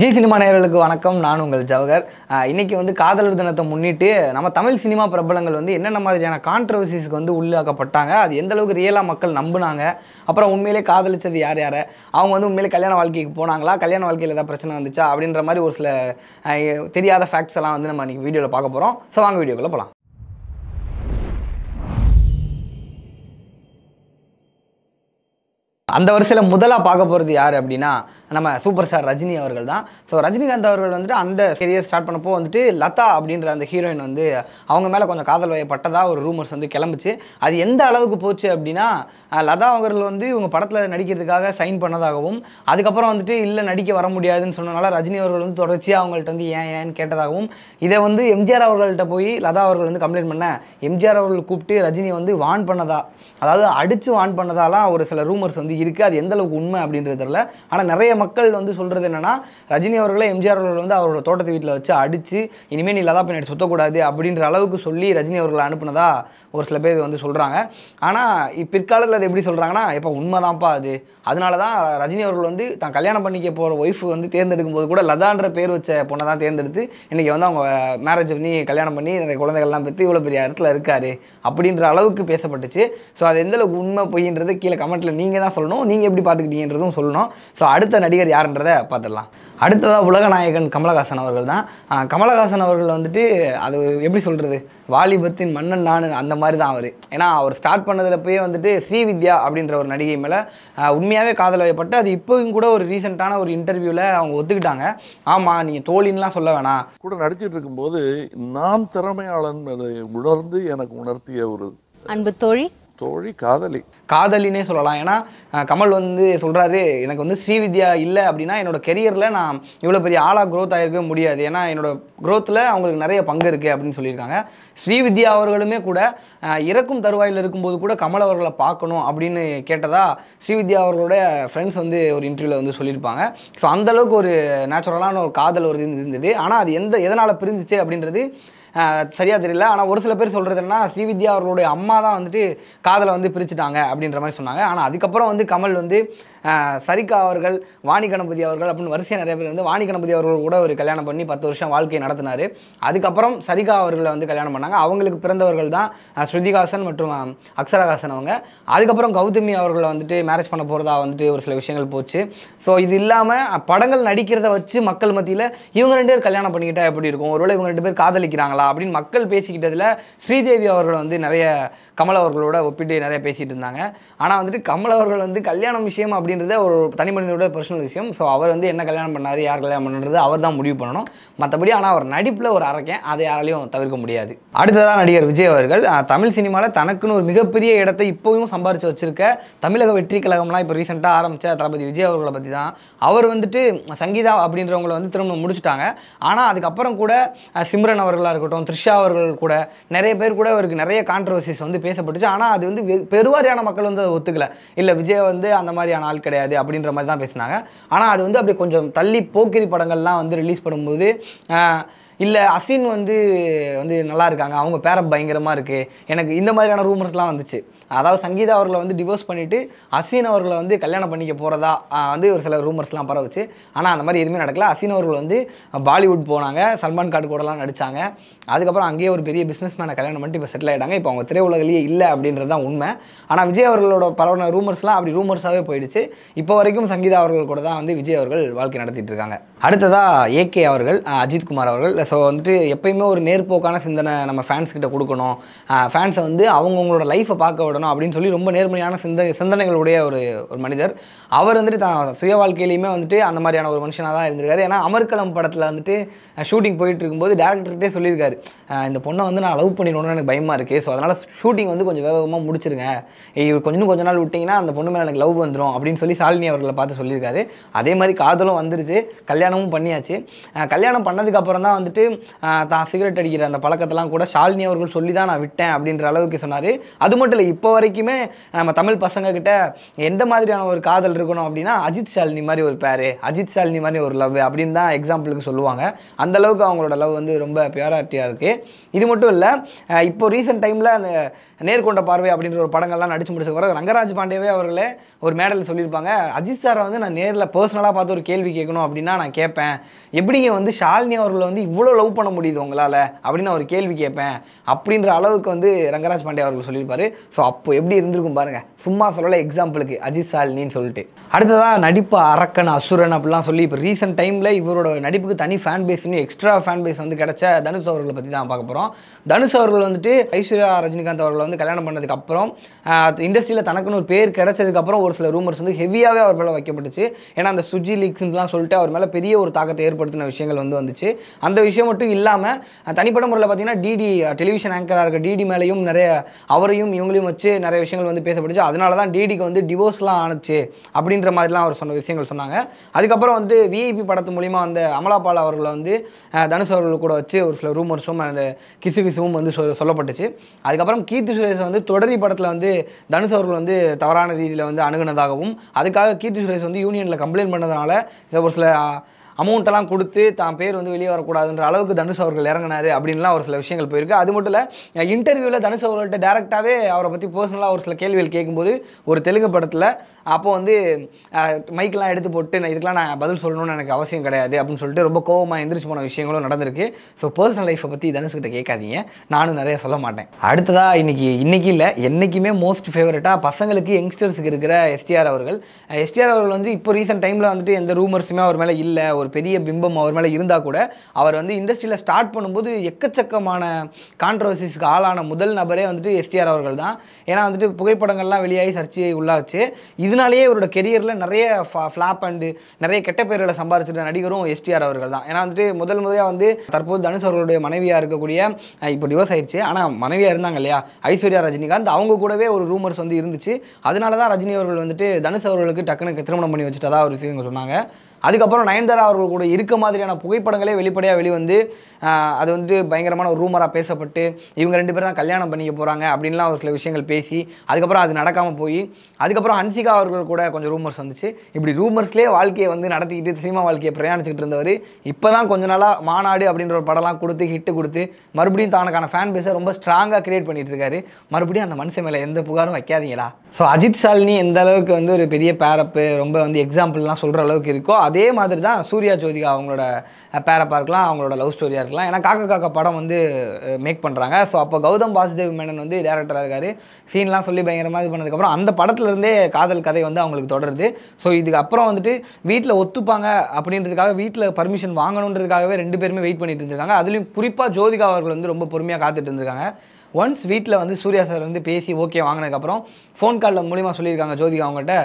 G cinema நேயர்களுக்கு வணக்கம் நான் உங்கள் ஜவஹர் இன்றைக்கி வந்து காதலர் தினத்தை முன்னிட்டு நம்ம தமிழ் சினிமா பிரபலங்கள் வந்து என்னென்ன மாதிரியான கான்ட்ரவர்சிஸ்க்கு வந்து உள்ளாக்கப்பட்டாங்க அது எந்த அளவுக்கு ரியலாக மக்கள் நம்பினாங்க அப்புறம் உண்மையிலே காதலிச்சது யார் யார் அவங்க வந்து உண்மையிலே கல்யாண வாழ்க்கைக்கு போனாங்களா கல்யாண வாழ்க்கையில் ஏதாவது பிரச்சனை வந்துச்சா அப்படின்ற மாதிரி ஒரு சில தெரியாத ஃபேக்ட்ஸ் எல்லாம் வந்து நம்ம இன்றைக்கி வீடியோவில் பார்க்க போகிறோம் ஸோ வாங்க வீடியோக்குள்ளே போகலாம் அந்த வரிசையில் முதலாக பார்க்க போகிறது யார் அப்படின்னா நம்ம சூப்பர் ஸ்டார் ரஜினி அவர்கள் தான் ஸோ ரஜினிகாந்த் அவர்கள் வந்துட்டு அந்த கெரியர் ஸ்டார்ட் பண்ணப்போ வந்துட்டு லதா அப்படின்ற அந்த ஹீரோயின் வந்து அவங்க மேலே கொஞ்சம் காதல் வயப்பட்டதாக ஒரு ரூமர்ஸ் வந்து கிளம்புச்சு அது எந்த அளவுக்கு போச்சு அப்படின்னா லதா அவர்கள் வந்து இவங்க படத்தில் நடிக்கிறதுக்காக சைன் பண்ணதாகவும் அதுக்கப்புறம் வந்துட்டு இல்லை நடிக்க வர முடியாதுன்னு சொன்னனால ரஜினி அவர்கள் வந்து தொடர்ச்சியாக அவங்கள்ட்ட வந்து ஏன் ஏன்னு கேட்டதாகவும் இதை வந்து எம்ஜிஆர் அவர்கள்ட்ட போய் லதா அவர்கள் வந்து கம்ப்ளைண்ட் பண்ண எம்ஜிஆர் அவர்கள் கூப்பிட்டு ரஜினி வந்து வான் பண்ணதா அதாவது அடித்து வான் பண்ணதாலாம் ஒரு சில ரூமர்ஸ் வந்து இருக்குது அது எந்தளவுக்கு உண்மை அப்படின்றது தெரியல ஆனால் நிறைய மக்கள் வந்து சொல்கிறது என்னென்னா ரஜினி அவர்களை எம்ஜிஆர் அவர்கள் வந்து அவரோட தோட்டத்து வீட்டில் வச்சு அடித்து இனிமேல் நீ லதா பின்னாடி சுற்றக்கூடாது அப்படின்ற அளவுக்கு சொல்லி ரஜினி அவர்களை அனுப்புனதா ஒரு சில பேர் வந்து சொல்கிறாங்க ஆனால் பிற்காலத்தில் அது எப்படி சொல்கிறாங்கன்னா இப்போ உண்மைதான்ப்பா அது அதனால தான் ரஜினி அவர்கள் வந்து தான் கல்யாணம் பண்ணிக்க போகிற ஒய்ஃப் வந்து தேர்ந்தெடுக்கும் போது கூட லதான்ற பேர் வச்ச பொண்ணை தான் தேர்ந்தெடுத்து இன்றைக்கி வந்து அவங்க மேரேஜ் பண்ணி கல்யாணம் பண்ணி நிறைய குழந்தைகள்லாம் பெற்று இவ்வளோ பெரிய இடத்துல இருக்கார் அப்படின்ற அளவுக்கு பேசப்பட்டுச்சு ஸோ அது எந்தளவுக்கு உண்மை பொய்ன்றது கீழே கமெண்ட்டில் நீங்கள் தான் சொல்லணும் சொல்லணும் நீங்கள் எப்படி பார்த்துக்கிட்டீங்கன்றதும் சொல்லணும் ஸோ அடுத்த நடிகர் யாருன்றதை பார்த்துடலாம் அடுத்ததாக உலகநாயகன் கமலஹாசன் அவர்கள் தான் கமலஹாசன் அவர்கள் வந்துட்டு அது எப்படி சொல்கிறது வாலிபத்தின் மன்னன் நான் அந்த மாதிரி தான் அவர் ஏன்னா அவர் ஸ்டார்ட் பண்ணதில் போய் வந்துட்டு ஸ்ரீவித்யா அப்படின்ற ஒரு நடிகை மேலே உண்மையாகவே காதல் வயப்பட்டு அது இப்போவும் கூட ஒரு ரீசெண்டான ஒரு இன்டர்வியூவில் அவங்க ஒத்துக்கிட்டாங்க ஆமாம் நீங்கள் தோழின்லாம் சொல்ல வேணாம் கூட நடிச்சிட்டு இருக்கும்போது நான் திறமையாளன் உணர்ந்து எனக்கு உணர்த்திய ஒரு அன்பு தோழி தோழி காதலி காதலினே சொல்லலாம் ஏன்னா கமல் வந்து சொல்கிறாரு எனக்கு வந்து ஸ்ரீவித்யா இல்லை அப்படின்னா என்னோடய கெரியரில் நான் இவ்வளோ பெரிய ஆளாக க்ரோத் ஆகிருக்கவே முடியாது ஏன்னா என்னோடய க்ரோத்தில் அவங்களுக்கு நிறைய பங்கு இருக்குது அப்படின்னு சொல்லியிருக்காங்க ஸ்ரீவித்யா அவர்களுமே கூட இறக்கும் தருவாயில் இருக்கும்போது கூட கமல் அவர்களை பார்க்கணும் அப்படின்னு கேட்டதாக ஸ்ரீவித்யா அவர்களோட ஃப்ரெண்ட்ஸ் வந்து ஒரு இன்டர்வியூவில் வந்து சொல்லியிருப்பாங்க ஸோ அந்தளவுக்கு ஒரு நேச்சுரலான ஒரு காதல் ஒரு இருந்தது ஆனால் அது எந்த எதனால் பிரிஞ்சிச்சு அப்படின்றது சரியாக தெரியல ஆனால் ஒரு சில பேர் சொல்கிறது என்னன்னா ஸ்ரீவித்யா அவர்களுடைய அம்மா தான் வந்துட்டு காதலை வந்து பிரிச்சுட்டாங்க அப்படின்ற மாதிரி சொன்னாங்க ஆனால் அதுக்கப்புறம் வந்து கமல் வந்து சரிகா அவர்கள் வாணி கணபதி அவர்கள் அப்படின்னு வரிசையாக நிறைய பேர் வந்து வாணி கணபதி அவர்கள் கூட ஒரு கல்யாணம் பண்ணி பத்து வருஷம் வாழ்க்கையை நடத்தினார் அதுக்கப்புறம் சரிகா அவர்களை வந்து கல்யாணம் பண்ணாங்க அவங்களுக்கு பிறந்தவர்கள் தான் ஸ்ருதிகாசன் மற்றும் அக்ஷரகாசன் அவங்க அதுக்கப்புறம் கௌதமி அவர்களை வந்துட்டு மேரேஜ் பண்ண போகிறதா வந்துட்டு ஒரு சில விஷயங்கள் போச்சு ஸோ இது இல்லாமல் படங்கள் நடிக்கிறத வச்சு மக்கள் மத்தியில் இவங்க ரெண்டு பேர் கல்யாணம் பண்ணிக்கிட்டால் எப்படி இருக்கும் ஒருவேளை இவங்க ரெண்டு பேர் காதலிக்கிறாங்களா இருக்காங்களா அப்படின்னு மக்கள் பேசிக்கிட்டதில் ஸ்ரீதேவி அவர்கள் வந்து நிறைய கமல் அவர்களோட ஒப்பிட்டு நிறைய பேசிகிட்டு இருந்தாங்க ஆனால் வந்துட்டு கமல் அவர்கள் வந்து கல்யாணம் விஷயம் அப்படின்றத ஒரு தனி மனிதனோட பர்சனல் விஷயம் ஸோ அவர் வந்து என்ன கல்யாணம் பண்ணார் யார் கல்யாணம் பண்ணுறது அவர் தான் முடிவு பண்ணணும் மற்றபடி ஆனால் அவர் நடிப்பில் ஒரு அரைக்கேன் அதை யாராலையும் தவிர்க்க முடியாது அடுத்ததாக நடிகர் விஜய் அவர்கள் தமிழ் சினிமாவில் தனக்குன்னு ஒரு மிகப்பெரிய இடத்தை இப்போவும் சம்பாரித்து வச்சுருக்க தமிழக வெற்றி கழகம்லாம் இப்போ ரீசெண்டாக ஆரம்பித்த தளபதி விஜய் அவர்களை பற்றி தான் அவர் வந்துட்டு சங்கீதா அப்படின்றவங்களை வந்து திரும்ப முடிச்சுட்டாங்க ஆனால் அதுக்கப்புறம் கூட சிம்ரன் அவர்களாக இருக்கட்டும் இருக்கட்டும் த்ரிஷா அவர்கள் கூட நிறைய பேர் கூட அவருக்கு நிறைய கான்ட்ரவர்சிஸ் வந்து பேசப்பட்டுச்சு ஆனால் அது வந்து பெருவாரியான மக்கள் வந்து அதை ஒத்துக்கலை இல்லை விஜய் வந்து அந்த மாதிரியான ஆள் கிடையாது அப்படின்ற மாதிரி தான் பேசினாங்க ஆனால் அது வந்து அப்படி கொஞ்சம் தள்ளி போக்கிரி படங்கள்லாம் வந்து ரிலீஸ் பண்ணும்போது இல்லை அசின் வந்து வந்து நல்லா இருக்காங்க அவங்க பேரப் பயங்கரமாக இருக்குது எனக்கு இந்த மாதிரியான ரூமர்ஸ்லாம் வந்துச்சு அதாவது சங்கீதா அவர்களை வந்து டிவோர்ஸ் பண்ணிவிட்டு அசீன் அவர்களை வந்து கல்யாணம் பண்ணிக்க போகிறதா வந்து ஒரு சில ரூமர்ஸ்லாம் பரவுச்சு ஆனால் அந்த மாதிரி எதுவுமே நடக்கல அசீன் அவர்கள் வந்து பாலிவுட் போனாங்க சல்மான் கார்டு கூடலாம் நடித்தாங்க அதுக்கப்புறம் அங்கேயே ஒரு பெரிய பிஸ்னஸ் மேனை கல்யாணம் பண்ணிட்டு இப்போ செட்டில் ஆகிட்டாங்க இப்போ அவங்க திரையுலகிலேயே இல்லை அப்படின்றது தான் உண்மை ஆனால் விஜய் அவர்களோட பரவன ரூமர்ஸ்லாம் அப்படி ரூமர்ஸாகவே போயிடுச்சு இப்போ வரைக்கும் சங்கீதா அவர்கள் கூட தான் வந்து விஜய் அவர்கள் வாழ்க்கை நடத்திட்டு இருக்காங்க அடுத்ததாக ஏகே அவர்கள் அஜித் குமார் அவர்கள் ஸோ வந்துட்டு எப்பயுமே ஒரு நேர்போக்கான சிந்தனை நம்ம ஃபேன்ஸ்கிட்ட கொடுக்கணும் ஃபேன்ஸை வந்து அவங்கவுங்களோட லைஃப்பை பார்க்க விடணும் அப்படின்னு சொல்லி ரொம்ப நேர்மையான சிந்தனை சிந்தனைகளுடைய ஒரு ஒரு மனிதர் அவர் வந்துட்டு தான் சுய வாழ்க்கையிலையுமே வந்துட்டு அந்த மாதிரியான ஒரு மனுஷனாக தான் இருந்திருக்காரு ஏன்னா அமர்கலம் படத்தில் வந்துட்டு ஷூட்டிங் போயிட்டு இருக்கும்போது டேரக்டர்கிட்டே சொல்லியிருக்காரு சொல்லியிருக்காரு இந்த பொண்ணை வந்து நான் லவ் பண்ணிடணும்னு எனக்கு பயமாக இருக்குது ஸோ அதனால் ஷூட்டிங் வந்து கொஞ்சம் வேகமாக முடிச்சிருங்க கொஞ்சம் கொஞ்ச நாள் விட்டிங்கன்னா அந்த பொண்ணு மேலே எனக்கு லவ் வந்துடும் அப்படின்னு சொல்லி சாலினி அவர்களை பார்த்து சொல்லியிருக்காரு அதே மாதிரி காதலும் வந்துருச்சு கல்யாணமும் பண்ணியாச்சு கல்யாணம் பண்ணதுக்கப்புறம் தான் வந்துட்டு தான் சிகரெட் அடிக்கிற அந்த பழக்கத்தெல்லாம் கூட ஷாலினி அவர்கள் சொல்லி தான் நான் விட்டேன் அப்படின்ற அளவுக்கு சொன்னார் அது மட்டும் இல்லை இப்போ வரைக்குமே நம்ம தமிழ் பசங்கக்கிட்ட எந்த மாதிரியான ஒரு காதல் இருக்கணும் அப்படின்னா அஜித் ஷாலினி மாதிரி ஒரு பேர் அஜித் ஷாலினி மாதிரி ஒரு லவ் அப்படின்னு தான் எக்ஸாம்பிளுக்கு சொல்லுவாங்க அந்தளவுக்கு அவங்களோட லவ் வந்து ரொம்ப பியூராட்டியாக கேள்வியாக இருக்குது இது மட்டும் இல்லை இப்போ ரீசெண்ட் டைமில் அந்த நேர்கொண்ட பார்வை அப்படின்ற ஒரு படங்கள்லாம் நடிச்சு வர ரங்கராஜ் பாண்டேவே அவர்களே ஒரு மேடலில் சொல்லியிருப்பாங்க அஜித் சாரை வந்து நான் நேரில் பர்சனலாக பார்த்து ஒரு கேள்வி கேட்கணும் அப்படின்னா நான் கேட்பேன் எப்படிங்க வந்து ஷாலினி அவர்களை வந்து இவ்வளோ லவ் பண்ண முடியுது உங்களால் அப்படின்னு ஒரு கேள்வி கேட்பேன் அப்படின்ற அளவுக்கு வந்து ரங்கராஜ் பாண்டே அவர்கள் சொல்லியிருப்பார் ஸோ அப்போ எப்படி இருந்திருக்கும் பாருங்கள் சும்மா சொல்லலை எக்ஸாம்பிளுக்கு அஜித் ஷாலினின்னு சொல்லிட்டு அடுத்ததாக நடிப்பு அரக்கன் அசுரன் அப்படிலாம் சொல்லி இப்போ ரீசெண்ட் டைமில் இவரோட நடிப்புக்கு தனி fan base extra fan base வந்து கிடச்ச தனுஷ் அவர்கள் பற்றி தான் பார்க்க போகிறோம் தனுஷ் அவர்கள் வந்துட்டு ஐஸ்வர்யா ரஜினிகாந்த் அவர்களை வந்து கல்யாணம் பண்ணதுக்கு அப்புறம் இண்டஸ்ட்ரியில் தனக்குன்னு ஒரு பேர் கிடச்சதுக்கப்புறம் ஒரு சில ரூமர்ஸ் வந்து ஹெவியாகவே அவர் மேலே வைக்கப்பட்டுச்சு ஏன்னா அந்த சுஜி லீக்ஸ்லாம் சொல்லிட்டு அவர் மேலே பெரிய ஒரு தாக்கத்தை ஏற்படுத்தின விஷயங்கள் வந்து வந்துச்சு அந்த விஷயம் மட்டும் இல்லாமல் தனிப்பட்ட முறையில் பார்த்தீங்கன்னா டிடி டெலிவிஷன் ஆங்கராக இருக்க டிடி மேலேயும் நிறைய அவரையும் இவங்களையும் வச்சு நிறைய விஷயங்கள் வந்து பேசப்படுச்சு அதனால தான் டிடிக்கு வந்து டிவோர்ஸ்லாம் ஆனச்சு அப்படின்ற மாதிரிலாம் அவர் சொன்ன விஷயங்கள் சொன்னாங்க அதுக்கப்புறம் வந்து விஐபி படத்து மூலிமா வந்து அமலாபால் அவர்களை வந்து தனுஷ் அவர்கள் கூட வச்சு ஒரு சில ரூமர்ஸ் வருஷம் அந்த கிசு கிசுவும் வந்து சொல் சொல்லப்பட்டுச்சு அதுக்கப்புறம் கீர்த்தி சுரேஷ் வந்து தொடரி படத்தில் வந்து தனுஷ் அவர்கள் வந்து தவறான ரீதியில் வந்து அணுகுனதாகவும் அதுக்காக கீர்த்தி சுரேஷ் வந்து யூனியனில் கம்ப்ளைண்ட் பண்ணதுனால ஒரு சில அமௌண்ட்டெல்லாம் கொடுத்து தான் பேர் வந்து வெளியே வரக்கூடாதுன்ற அளவுக்கு தனுஷ் அவர்கள் இறங்கினார் அப்படின்லாம் ஒரு சில விஷயங்கள் போயிருக்கு அது மட்டும் இல்லை இன்டர்வியூவில் தனுஷ் அவர்கள்ட்ட டேரெக்டாகவே அவரை பற்றி பர்சனலாக ஒரு சில கேள்விகள் கேட்கும்போது ஒரு தெலுங்கு படத்தில் அப்போது வந்து மைக்கெலாம் எடுத்து போட்டு நான் இதுக்கெலாம் நான் பதில் சொல்லணும்னு எனக்கு அவசியம் கிடையாது அப்படின்னு சொல்லிட்டு ரொம்ப கோவமாக எந்திரிச்சு போன விஷயங்களும் நடந்திருக்கு ஸோ பர்சனல் லைஃப்பை பற்றி தனுஷ்கிட்ட கேட்காதீங்க நானும் நிறைய சொல்ல மாட்டேன் அடுத்ததாக இன்றைக்கி இன்றைக்கி இல்லை என்றைக்குமே மோஸ்ட் ஃபேவரட்டாக பசங்களுக்கு யங்ஸ்டர்ஸுக்கு இருக்கிற எஸ்டிஆர் அவர்கள் எஸ்டிஆர் அவர்கள் வந்து இப்போ ரீசெண்ட் டைமில் வந்துட்டு எந்த ரூமர்ஸுமே அவர் மேலே இல்லை ஒரு பெரிய பிம்பம் அவர் மேலே இருந்தால் கூட அவர் வந்து இண்டஸ்ட்ரியில் ஸ்டார்ட் பண்ணும்போது எக்கச்சக்கமான கான்ட்ரவர்சிஸ்க்கு ஆளான முதல் நபரே வந்துட்டு எஸ்டிஆர் அவர்கள் தான் ஏன்னா வந்துட்டு புகைப்படங்கள்லாம் வெளியாகி சர்ச்சையை உள்ளாச்சு இது இதனாலேயே இவரோட கெரியரில் நிறைய ஃப்ளாப் அண்டு நிறைய கெட்ட பேர்களை சம்பாரிச்சிட்ட நடிகரும் எஸ்டிஆர் அவர்கள் தான் ஏன்னா வந்துட்டு முதல் முதலாக வந்து தற்போது தனுஷ் அவர்களுடைய மனைவியாக இருக்கக்கூடிய இப்போ டிவோர்ஸ் ஆயிடுச்சு ஆனால் மனைவியாக இருந்தாங்க இல்லையா ஐஸ்வர்யா ரஜினிகாந்த் அவங்க கூடவே ஒரு ரூமர்ஸ் வந்து இருந்துச்சு அதனால தான் ரஜினி அவர்கள் வந்துட்டு தனுஷ் அவர்களுக்கு டக்குனு திருமணம் பண்ணி வச்சுட்டதா ஒரு விஷயம் சொன்னாங்க அதுக்கப்புறம் நயன்தாரா அவர்கள் கூட இருக்க மாதிரியான புகைப்படங்களே வெளிப்படையாக வெளிவந்து அது வந்து பயங்கரமான ஒரு ரூமராக பேசப்பட்டு இவங்க ரெண்டு பேரும் தான் கல்யாணம் பண்ணிக்க போகிறாங்க அப்படின்லாம் ஒரு சில விஷயங்கள் பேசி அதுக்கப்புறம் அது நடக்காமல் போய் அதுக்கப்புறம் ஹன்சிகா அவர்கள் கூட கொஞ்சம் ரூமர்ஸ் வந்துச்சு இப்படி ரூமர்ஸ்லேயே வாழ்க்கையை வந்து நடத்திக்கிட்டு சினிமா வாழ்க்கையை பிரயாணிச்சுக்கிட்டு இருந்தவர் இப்போ தான் கொஞ்ச நாளாக மாநாடு அப்படின்ற ஒரு படம்லாம் கொடுத்து ஹிட்டு கொடுத்து மறுபடியும் தனக்கான ஃபேன் பேஸை ரொம்ப ஸ்ட்ராங்காக கிரியேட் பண்ணிகிட்டு இருக்காரு மறுபடியும் அந்த மனுஷன் மேலே எந்த புகாரும் வைக்காதீங்களா ஸோ அஜித் சாலினி எந்த அளவுக்கு வந்து ஒரு பெரிய பேரப்பு ரொம்ப வந்து எக்ஸாம்பிள்லாம் சொல்கிற அளவுக்கு இருக்கோ அது அதே மாதிரி தான் சூர்யா ஜோதிகா அவங்களோட பேரப்பாக இருக்கலாம் அவங்களோட லவ் ஸ்டோரியாக இருக்கலாம் ஏன்னா காக்க காக்க படம் வந்து மேக் பண்ணுறாங்க ஸோ அப்போ கௌதம் வாசுதேவ் மேனன் வந்து டேரக்டராக இருக்கார் சீன்லாம் சொல்லி பயங்கரமாக இது பண்ணதுக்கப்புறம் அந்த படத்துலேருந்தே காதல் கதை வந்து அவங்களுக்கு தொடருது ஸோ இதுக்கப்புறம் வந்துட்டு வீட்டில் ஒத்துப்பாங்க அப்படின்றதுக்காக வீட்டில் பர்மிஷன் வாங்கணுன்றதுக்காகவே ரெண்டு பேருமே வெயிட் பண்ணிட்டு இருந்திருக்காங்க அதுலேயும் குறிப்பாக ஜோதிகா அவர்கள் வந்து ரொம்ப பொறுமையாக காத்துட்டு இருந்திருக்காங்க ஒன்ஸ் வீட்டில் வந்து சூர்யா சார் வந்து பேசி ஓகே வாங்கினதுக்கப்புறம் ஃபோன் காலில் மூலிமா சொல்லியிருக்காங்க ஜோதிகா அவங்ககிட்ட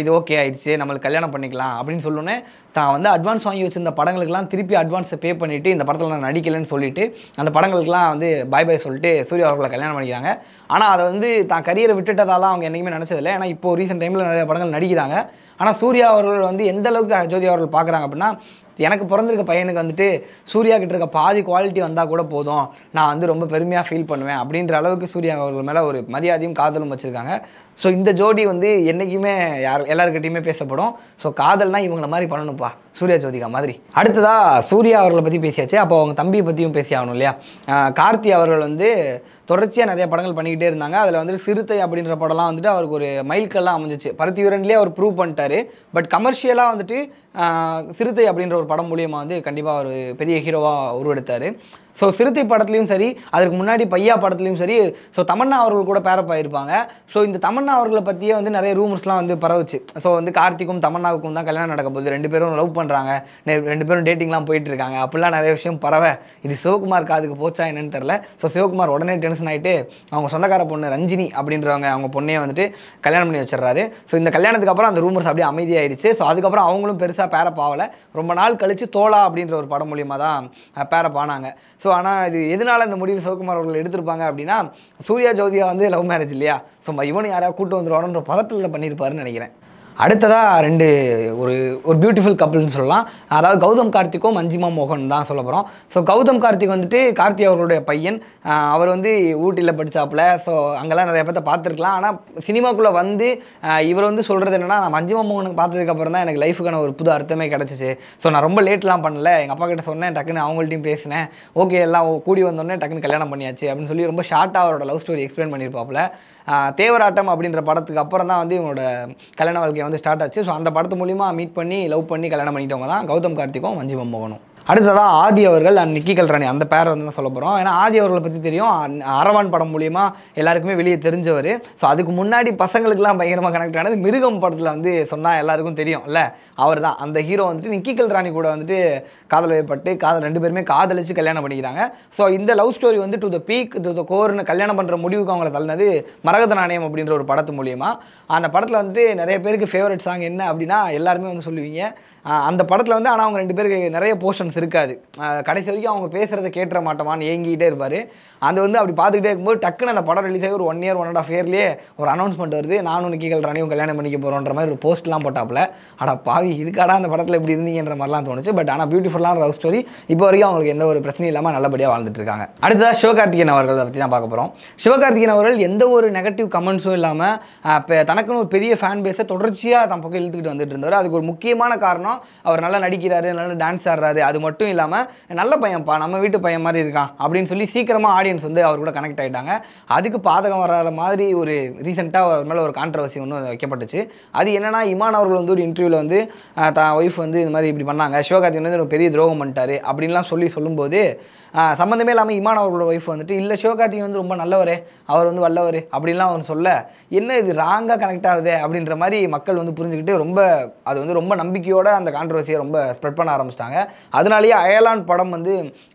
இது ஓகே ஆயிடுச்சு நம்மளுக்கு கல்யாணம் பண்ணிக்கலாம் அப்படின்னு சொல்லணுன்னே தான் வந்து அட்வான்ஸ் வாங்கி வச்சிருந்த படங்களுக்கெல்லாம் திருப்பி அட்வான்ஸை பே பண்ணிவிட்டு இந்த படத்தில் நான் நடிக்கலைன்னு சொல்லிவிட்டு அந்த படங்களுக்கெல்லாம் வந்து பாய் பாய் சொல்லிட்டு சூர்யா அவர்களை கல்யாணம் பண்ணிக்கிறாங்க ஆனால் அதை வந்து தான் கரியரை விட்டுட்டதால அவங்க என்றைக்குமே நினச்சதில்லை ஏன்னா இப்போ ரீசெண்ட் டைமில் நிறைய படங்கள் நடிக்கிறாங்க ஆனால் சூர்யா அவர்கள் வந்து எந்த அளவுக்கு ஜோதி அவர்கள் பார்க்குறாங்க அப்படின்னா எனக்கு பிறந்திருக்க பையனுக்கு வந்துட்டு சூர்யா கிட்ட இருக்க பாதி குவாலிட்டி வந்தால் கூட போதும் நான் வந்து ரொம்ப பெருமையாக ஃபீல் பண்ணுவேன் அப்படின்ற அளவுக்கு சூர்யா அவர்கள் மேலே ஒரு மரியாதையும் காதலும் வச்சுருக்காங்க ஸோ இந்த ஜோடி வந்து என்றைக்குமே யார் எல்லாருக்கிட்டையுமே பேசப்படும் ஸோ காதல்னால் இவங்கள மாதிரி பண்ணணும்ப்பா சூர்யா ஜோதிகா மாதிரி அடுத்ததாக சூர்யா அவர்களை பற்றி பேசியாச்சு அப்போ அவங்க தம்பியை பற்றியும் பேசி ஆகணும் இல்லையா கார்த்தி அவர்கள் வந்து தொடர்ச்சியாக நிறைய படங்கள் பண்ணிக்கிட்டே இருந்தாங்க அதில் வந்துட்டு சிறுத்தை அப்படின்ற படம்லாம் வந்துட்டு அவருக்கு ஒரு மைல்கல்லாம் அமைஞ்சிச்சு பருத்தி வீரன்லேயே அவர் ப்ரூவ் பண்ணிட்டாரு பட் கமர்ஷியலாக வந்துட்டு சிறுத்தை அப்படின்ற ஒரு படம் மூலியமாக வந்து கண்டிப்பாக அவர் பெரிய ஹீரோவாக உருவெடுத்தார் ஸோ சிறுத்தை படத்துலையும் சரி அதுக்கு முன்னாடி பையா படத்துலையும் சரி ஸோ தமன்னா அவர்கள் கூட பேரப் இருப்பாங்க ஸோ இந்த தமன்னா அவர்களை பற்றியே வந்து நிறைய ரூமர்ஸ்லாம் வந்து பரவுச்சு ஸோ வந்து கார்த்திக்கும் தமன்னாவுக்கும் தான் கல்யாணம் நடக்க போகுது ரெண்டு பேரும் லவ் பண்ணுறாங்க ரெண்டு பேரும் டேட்டிங்லாம் போயிட்டு இருக்காங்க அப்படிலாம் நிறைய விஷயம் பரவ இது சிவகுமார் காதுக்கு போச்சா என்னன்னு தெரில ஸோ சிவகுமார் உடனே டென்ஷன் ஆகிட்டு அவங்க சொந்தக்கார பொண்ணு ரஞ்சினி அப்படின்றவங்க அவங்க பொண்ணையே வந்துட்டு கல்யாணம் பண்ணி வச்சிடறாரு ஸோ இந்த கல்யாணத்துக்கு அப்புறம் அந்த ரூமர்ஸ் அப்படியே அமைதியாயிடுச்சு ஸோ அதுக்கப்புறம் அவங்களும் பெருசாக பேரப் ரொம்ப நாள் கழித்து தோலா அப்படின்ற ஒரு படம் மூலியமாக தான் பேரப் ஸோ ஆனால் இது எதனால் இந்த முடிவு சிவகுமார் அவர்கள் எடுத்திருப்பாங்க அப்படின்னா சூர்யா ஜோதியா வந்து லவ் மேரேஜ் இல்லையா ஸோ இவனு யாராவது கூட்டு வந்துருவானுன்ற பதத்தில் பண்ணியிருப்பாருன்னு நினைக்கிறேன் அடுத்ததாக ரெண்டு ஒரு ஒரு பியூட்டிஃபுல் கப்புள்னு சொல்லலாம் அதாவது கௌதம் கார்த்திக்கும் மஞ்சிமா மோகன் தான் சொல்ல போகிறோம் ஸோ கௌதம் கார்த்திக் வந்துட்டு கார்த்தி அவர்களுடைய பையன் அவர் வந்து ஊட்டியில் படித்தாப்புல ஸோ அங்கெல்லாம் நிறைய பேர்த்த பார்த்துருக்கலாம் ஆனால் சினிமாக்குள்ளே வந்து இவர் வந்து சொல்கிறது என்னென்னா நான் மஞ்சிமா மோகனுக்கு பார்த்ததுக்கப்புறம் தான் எனக்கு லைஃபுக்கான ஒரு புது அர்த்தமே கிடச்சிச்சு ஸோ நான் ரொம்ப லேட்லாம் பண்ணல எங்கள் அப்பா கிட்ட சொன்னேன் டக்குன்னு அவங்கள்ட்டையும் பேசினேன் ஓகே எல்லாம் கூடி வந்தோடனே டக்குன்னு கல்யாணம் பண்ணியாச்சு அப்படின்னு சொல்லி ரொம்ப ஷார்ட்டாக அவரோட லவ் ஸ்டோரி எக்ஸ்பிளைன் பண்ணியிருப்பாப்புல தேவராட்டம் அப்படின்ற படத்துக்கு அப்புறம் தான் வந்து இவங்களோட கல்யாண வாழ்க்கை வந்து ஸ்டார்ட் ஆச்சு ஸோ அந்த படத்து மூலிமா மீட் பண்ணி லவ் பண்ணி கல்யாணம் பண்ணிட்டவங்க தான் கௌதம் கார்த்திக்கும் வஞ்சி மோகனும் அடுத்ததான் ஆதி அவர்கள் அண்ட் நிக்கி ராணி அந்த பேர் வந்து தான் சொல்ல போகிறோம் ஏன்னா ஆதி அவர்களை பற்றி தெரியும் அரவான் படம் மூலியமாக எல்லாருக்குமே வெளியே தெரிஞ்சவர் ஸோ அதுக்கு முன்னாடி பசங்களுக்குலாம் பயங்கரமாக கனெக்ட் ஆனது மிருகம் படத்தில் வந்து சொன்னால் எல்லாருக்கும் தெரியும் இல்லை அவர் தான் அந்த ஹீரோ வந்துட்டு நிக்கி ராணி கூட வந்துட்டு காதல் வயப்பட்டு காதல் ரெண்டு பேருமே காதலிச்சு கல்யாணம் பண்ணிக்கிறாங்க ஸோ இந்த லவ் ஸ்டோரி வந்து to the peak to the கோர்னு கல்யாணம் பண்ணுற முடிவுக்கு அவங்களை தள்ளினது மரகத நாணயம் அப்படின்ற ஒரு படத்து மூலியமாக அந்த படத்தில் வந்துட்டு நிறைய பேருக்கு ஃபேவரட் சாங் என்ன அப்படின்னா எல்லாருமே வந்து சொல்லுவீங்க அந்த படத்தில் வந்து ஆனால் அவங்க ரெண்டு பேருக்கு நிறைய போர்ஷன்ஸ் இருக்காது கடைசி வரைக்கும் அவங்க பேசுகிறத கேட்டுற மாட்டோமான்னு ஏங்கிக்கிட்டே இருப்பார் அது வந்து அப்படி பார்த்துக்கிட்டே இருக்கும்போது டக்குன்னு அந்த படம் ரிலீஸ் ஆகி ஒரு one year one and half இயர்லேயே ஒரு அனௌன்ஸ்மெண்ட் வருது நானும் நிக்கிகள் ராணியும் கல்யாணம் பண்ணிக்க போகிறோன்ற மாதிரி ஒரு போஸ்ட்லாம் போட்டாப்பில் ஆனால் பாவி இதுக்காடா அந்த படத்தில் இப்படி இருந்தீங்கன்ற மாதிரிலாம் தோணுச்சு பட் ஆனால் பியூட்டிஃபுல்லான லவ் ஸ்டோரி இப்போ வரைக்கும் அவங்களுக்கு எந்த ஒரு பிரச்சனையும் இல்லாமல் நல்லபடியாக வாழ்ந்துட்டு இருக்காங்க அடுத்ததாக சிவகார்த்திகேயன் அவர்களை பற்றி தான் பார்க்க போகிறோம் சிவகார்த்திகேயன் அவர்கள் எந்த ஒரு நெகட்டிவ் கமெண்ட்ஸும் இல்லாமல் இப்போ தனக்குன்னு ஒரு பெரிய ஃபேன் பேஸை தொடர்ச்சியாக தன் பக்கம் இழுத்துக்கிட்டு வந்துட்டு இருந்தார் அதுக்கு ஒரு முக்கியமான காரணம் காரணம் அவர் நல்லா நடிக்கிறாரு நல்லா டான்ஸ் ஆடுறாரு அது மட்டும் இல்லாமல் நல்ல பையன்ப்பா நம்ம வீட்டு பையன் மாதிரி இருக்கான் அப்படின்னு சொல்லி சீக்கிரமாக ஆடியன்ஸ் வந்து அவர் கூட கனெக்ட் ஆகிட்டாங்க அதுக்கு பாதகம் வராத மாதிரி ஒரு ரீசெண்டாக அவர் மேலே ஒரு கான்ட்ரவர்சி ஒன்று வைக்கப்பட்டுச்சு அது என்னென்னா இமான் அவர்கள் வந்து ஒரு இன்டர்வியூவில் வந்து தான் ஒய்ஃப் வந்து இது மாதிரி இப்படி பண்ணாங்க சிவகார்த்திகன் வந்து ஒரு பெரிய துரோகம் பண்ணிட்டாரு அப்படின்லாம் சொல்லி சொல்லும்போது சம்மந்தமே இல்லாமல் இமான் அவர்களோட ஒய்ஃப் வந்துட்டு இல்லை சிவகார்த்திகன் வந்து ரொம்ப நல்லவர் அவர் வந்து வல்லவர் அப்படின்லாம் அவர் சொல்ல என்ன இது ராங்காக கனெக்ட் ஆகுது அப்படின்ற மாதிரி மக்கள் வந்து புரிஞ்சுக்கிட்டு ரொம்ப அது வந்து ரொம்ப நம்பிக்கையோடு அந்த கான்ட்ரவர்சியை ரொம்ப ஸ்ப்ரெட் பண்ண ஆரம்பிச்சிட்டாங்க அதனாலேயே அயலான் படம் வந்து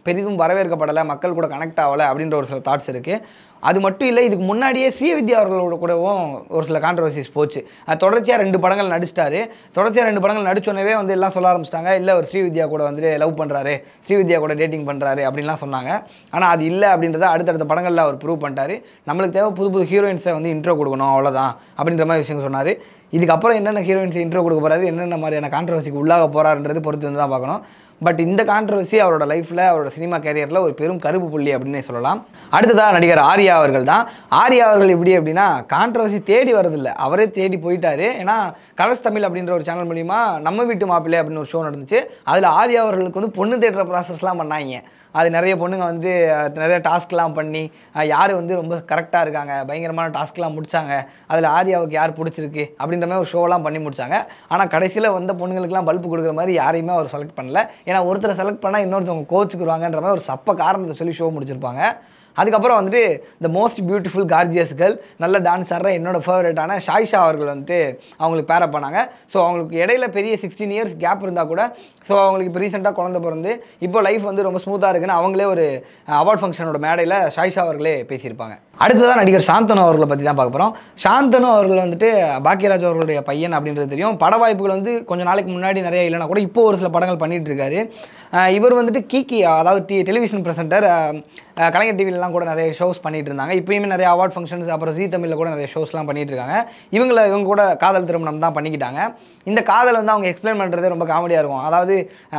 பெரிதும் வரவேற்கப்படலை மக்கள் கூட கனெக்ட் ஆகலை அப்படின்ற ஒரு சில தாட்ஸ் இருக்குது அது மட்டும் இல்லை இதுக்கு முன்னாடியே ஸ்ரீவித்யா அவர்களோட கூடவும் ஒரு சில கான்ட்ரவர்சிஸ் போச்சு அது தொடர்ச்சியாக ரெண்டு படங்கள் நடிச்சிட்டாரு தொடர்ச்சியாக ரெண்டு படங்கள் நடிச்சோன்னே வந்து எல்லாம் சொல்ல ஆரம்பிச்சிட்டாங்க இல்லை ஒரு ஸ்ரீவித்யா கூட வந்து லவ் பண்ணுறாரு ஸ்ரீவித்யா கூட டேட்டிங் பண்ணுறாரு அப்படின்லாம் சொன்னாங்க ஆனால் அது இல்லை அப்படின்றத அடுத்தடுத்த படங்களில் அவர் ப்ரூவ் பண்ணிட்டாரு நம்மளுக்கு தேவை புது புது ஹீரோயின்ஸை வந்து இன்ட்ரோ கொடுக்கணும் அவ்வளோதான் அப்படின்ற மாதிரி விஷயம் சொன்னார் இதுக்கப்புறம் என்னென்ன ஹீரோயின்ஸ் இன்ட்ரோ கொடுக்க போகிறாரு என்னென்ன மாதிரியான கான்ட்ரவர்சிக்கு உள்ளாக போகிறாருன்றது பொறுத்து வந்து தான் பார்க்கணும் பட் இந்த கான்ட்ரவர்சி அவரோட லைஃப்பில் அவரோட சினிமா கேரியரில் ஒரு பெரும் கருப்பு புள்ளி அப்படின்னே சொல்லலாம் அடுத்ததாக நடிகர் ஆர்யா அவர்கள் தான் ஆர்யா அவர்கள் எப்படி அப்படின்னா கான்ட்ரவர்சி தேடி வரதில்லை அவரே தேடி போயிட்டார் ஏன்னா கலர்ஸ் தமிழ் அப்படின்ற ஒரு சேனல் மூலிமா நம்ம வீட்டு மாப்பிள்ளை அப்படின்னு ஒரு ஷோ நடந்துச்சு அதில் ஆர்யா அவர்களுக்கு வந்து பொண்ணு தேடுற ப்ராசஸ்லாம் பண்ணாங்க அது நிறைய பொண்ணுங்க வந்து நிறைய டாஸ்க்லாம் பண்ணி யார் வந்து ரொம்ப கரெக்டாக இருக்காங்க பயங்கரமான டாஸ்க்லாம் முடித்தாங்க அதில் ஆர்யாவுக்கு யார் பிடிச்சிருக்கு அப்படின்ற மாதிரி ஒரு ஷோலாம் பண்ணி முடித்தாங்க ஆனால் கடைசியில் வந்த பொண்ணுங்களுக்குலாம் பல்ப்பு கொடுக்குற மாதிரி யாரையுமே அவர் செலக்ட் பண்ணல ஏன்னா ஒருத்தரை செலக்ட் பண்ணால் இன்னொருத்தவங்க கோச்சுக்குருவாங்கன்ற மாதிரி ஒரு சப்ப காரணத்தை சொல்லி ஷோ முடிச்சிருப்பாங்க அதுக்கப்புறம் வந்துட்டு இந்த மோஸ்ட் பியூட்டிஃபுல் கார்ஜியஸ் கேர்ள் நல்ல டான்ஸ் ஆடுற என்னோடய ஃபேவரட்டான ஷாயிஷா அவர்கள் வந்துட்டு அவங்களுக்கு பேரப் பண்ணாங்க ஸோ அவங்களுக்கு இடையில பெரிய சிக்ஸ்டீன் இயர்ஸ் கேப் இருந்தால் கூட ஸோ அவங்களுக்கு இப்போ ரீசெண்டாக குழந்த பிறந்து இப்போ லைஃப் வந்து ரொம்ப ஸ்மூத்தாக இருக்குன்னு அவங்களே ஒரு அவார்ட் ஃபங்க்ஷனோட மேடையில் ஷாயிஷா அவர்களே பேசியிருப்பாங்க அடுத்ததான் நடிகர் சாந்தனு அவர்களை பற்றி தான் பார்க்க போகிறோம் சாந்தனு அவர்கள் வந்துட்டு பாக்கியராஜ் அவர்களுடைய பையன் அப்படின்றது தெரியும் பட வாய்ப்புகள் வந்து கொஞ்சம் நாளைக்கு முன்னாடி நிறைய இல்லைனா கூட இப்போ ஒரு சில படங்கள் பண்ணிகிட்டு இருக்காரு இவர் வந்துட்டு கிகி அதாவது டி டெலிவிஷன் ப்ரெசென்டர் கலைஞர் டிவிலாம் எல்லாம் கூட நிறைய ஷோஸ் பண்ணிட்டு இருந்தாங்க இப்பயுமே நிறைய அவார்ட் ஃபங்க்ஷன்ஸ் அப்புறம் ஜி தமிழில் கூட நிறைய ஷோஸ்லாம் பண்ணிட்டு இருக்காங்க இவங்கள இவங்க கூட காதல் திருமணம் தான் பண்ணிக்கிட்டாங்க இந்த காதல் வந்து அவங்க எக்ஸ்பிளைன் பண்ணுறதே ரொம்ப காமெடியாக இருக்கும் அதாவது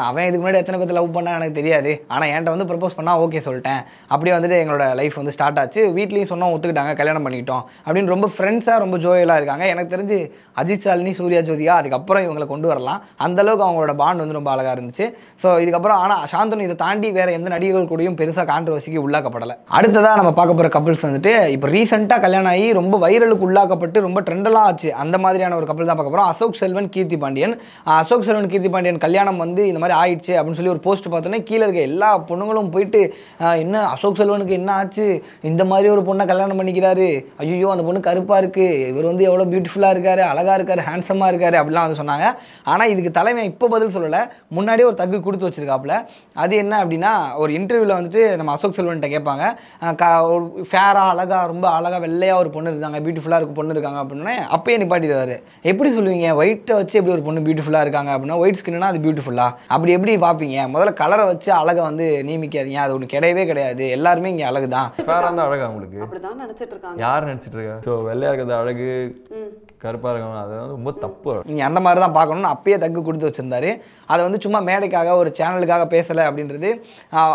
அவன் இதுக்கு முன்னாடி எத்தனை பேர் லவ் பண்ணால் எனக்கு தெரியாது ஆனால் என்கிட்ட வந்து ப்ரப்போஸ் பண்ணால் ஓகே சொல்லிட்டேன் அப்படியே வந்துட்டு எங்களோட லைஃப் வந்து ஸ்டார்ட் ஆச்சு வீட்லேயும் சொன்னால் ஒத்துக்கிட்டாங்க கல்யாணம் பண்ணிக்கிட்டோம் அப்படின்னு ரொம்ப ஃப்ரெண்ட்ஸாக ரொம்ப ஜோயலாக இருக்காங்க எனக்கு தெரிஞ்சு அஜித் சாலினி சூர்யா ஜோதியா அதுக்கப்புறம் இவங்களை கொண்டு வரலாம் அந்தளவுக்கு அவங்களோட பாண்ட் வந்து ரொம்ப அழகாக இருந்துச்சு ஸோ இதுக்கப்புறம் ஆனால் சாந்தனு இதை தாண்டி வேறு எந்த நடிகர்கள் கூடயும் பெருசாக கான்ட்ரவர்சிக்கு உள்ளாக்கப்படலை அடுத்ததாக நம்ம பார்க்க போகிற கப்புள்ஸ் வந்துட்டு இப்போ ரீசெண்டாக கல்யாணம் ஆகி ரொம்ப வைரலுக்கு உள்ளாக்கப்பட்டு ரொம்ப ட்ரெண்டெல்லாம் ஆச்சு அந்த மாதிரியான ஒரு கப்பல் தான் பார்க்க போகிறோம் அசோக் செல்வன் கீர்த்தி பாண்டியன் அசோக் செல்வன் கீர்த்தி பாண்டியன் கல்யாணம் வந்து இந்த மாதிரி ஆயிடுச்சு அப்படின்னு சொல்லி ஒரு போஸ்ட் பார்த்தோன்னே கீழே இருக்க எல்லா பொண்ணுங்களும் போயிட்டு என்ன அசோக் செல்வனுக்கு என்ன ஆச்சு இந்த மாதிரி ஒரு பொண்ணை கல்யாணம் பண்ணிக்கிறாரு ஐயோ அந்த பொண்ணு கருப்பாக இருக்குது இவர் வந்து எவ்வளோ பியூட்டிஃபுல்லாக இருக்காரு அழகாக இருக்காரு ஹேண்ட்ஸமாக இருக்காரு அப்படிலாம் வந்து சொன்னாங்க ஆனால் இதுக்கு தலைமை இப்போ பதில் சொல்லலை முன்னாடியே ஒரு தக்கு கொடுத்து வச்சிருக்காப்புல அது என்ன அப்படின்னா ஒரு இன்டர்வியூவில் வந்துட்டு நம்ம அசோக் செல்வன்கிட்ட கேட்பாங்க ஒரு ஃபேராக அழகாக ரொம்ப அழகாக வெள்ளையாக ஒரு பொண்ணு இருக்காங்க பியூட்டிஃபுல்லாக இருக்க பொண்ணு இருக்காங்க அப்படின்னா அப்பயே நிப்பாட்டிடுவாரு எப்படி சொல்லுவீங்க ஒயிட்டை வச்சு எப்படி ஒரு பொண்ணு பியூட்டிஃபுல்லாக இருக்காங்க அப்படின்னா ஒயிட் ஸ்கின்னா அது பியூட்டிஃபுல்லாக அப்படி எப்படி பார்ப்பீங்க முதல்ல கலரை வச்சு அழகை வந்து நியமிக்காதீங்க அது ஒன்று கிடையவே கிடையாது எல்லாருமே இங்கே அழகு தான் அழகாக அழகா உங்களுக்கு அப்படிதான் நினச்சிட்டு இருக்காங்க யார் நினச்சிட்டு இருக்காங்க ஸோ வெள்ளையாக இருக்கிறது அழகு கருப்பாக இருக்கும் அது வந்து ரொம்ப தப்பு நீங்கள் அந்த மாதிரி தான் பார்க்கணும்னு அப்பயே தக்கு கொடுத்து வச்சுருந்தாரு அதை வந்து சும்மா மேடைக்காக ஒரு சேனலுக்காக பேசலை அப்படின்றது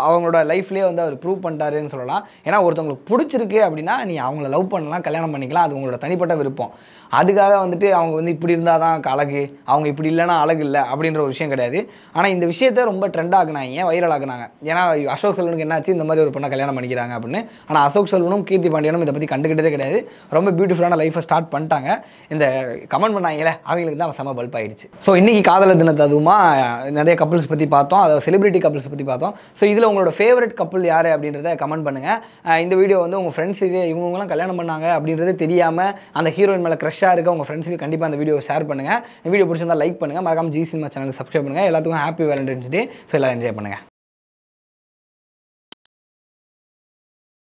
அவங்களோட லைஃப்லேயே வந்து அவர் ப்ரூவ் பண்ணிட்டாருன்னு சொல்லலாம் ஏன்னா ஒருத்தவங்களுக்கு பிடிச்சிருக்கு அப்படின்னா நீ அவங்கள லவ் பண்ணலாம் கல்யாணம் பண்ணிக்கலாம் அது உங்களோட தனிப்பட்ட விருப்பம் அதுக்காக வந்துட்டு அவங்க வந்து இப்படி இருந்தால் தான் அழகு அவங்க இப்படி இல்லைன்னா அழகு இல்லை அப்படின்ற ஒரு விஷயம் கிடையாது ஆனால் இந்த விஷயத்த ரொம்ப ட்ரெண்ட் ஆக்குனாங்க வைரல் ஆகினாங்க ஏன்னா அசோக் செல்வனுக்கு என்னாச்சு இந்த மாதிரி ஒரு பொண்ணை கல்யாணம் பண்ணிக்கிறாங்க அப்படின்னு ஆனால் அசோக் செல்வனும் கீர்த்தி பாண்டியனும் இதை பற்றி கண்டுக்கிட்டதே கிடையாது ரொம்ப பியூட்டிஃபுல்லான லைஃபை ஸ்டார்ட் பண்ணிட்டாங்க இந்த கமெண்ட் பண்ணாங்களே அவங்களுக்கு தான் செம பல்ப் ஆயிடுச்சு ஸோ இன்றைக்கி காதல தினத்தை அதுவுமா நிறைய கப்புள்ஸ் பற்றி பார்த்தோம் அதை செலிபிரிட்டி கப்புள்ஸ் பற்றி பார்த்தோம் ஸோ இதில் உங்களோட ஃபேவரட் கப்பிள் யார் அப்படின்றத கமெண்ட் பண்ணுங்கள் இந்த வீடியோ வந்து உங்கள் ஃப்ரெண்ட்ஸுக்கு இவங்கவுங்களாம் கல்யாணம் பண்ணாங்க அப்படின்றது தெரியாமல் அந்த ஹீரோயின் மேலே க்ரெஷ்ஷாக இருக்க உங்கள் ஃப்ரெண்ட்ஸுக்கு கண்டிப்பாக அந்த வீடியோ ஷேர் பண்ணுங்கள் வீடியோ பிடிச்சிருந்தால் லைக் பண்ணுங்கள் மறக்காம ஜி சினிமா சேனல் சப்ஸ்கிரைப் பண்ணுங்கள் எல்லாத்துக்கும் ஹாப்பி வேலண்டைன்ஸ் டே ஸோ எல்லாம் என்ஜாய் பண்ணுங்கள்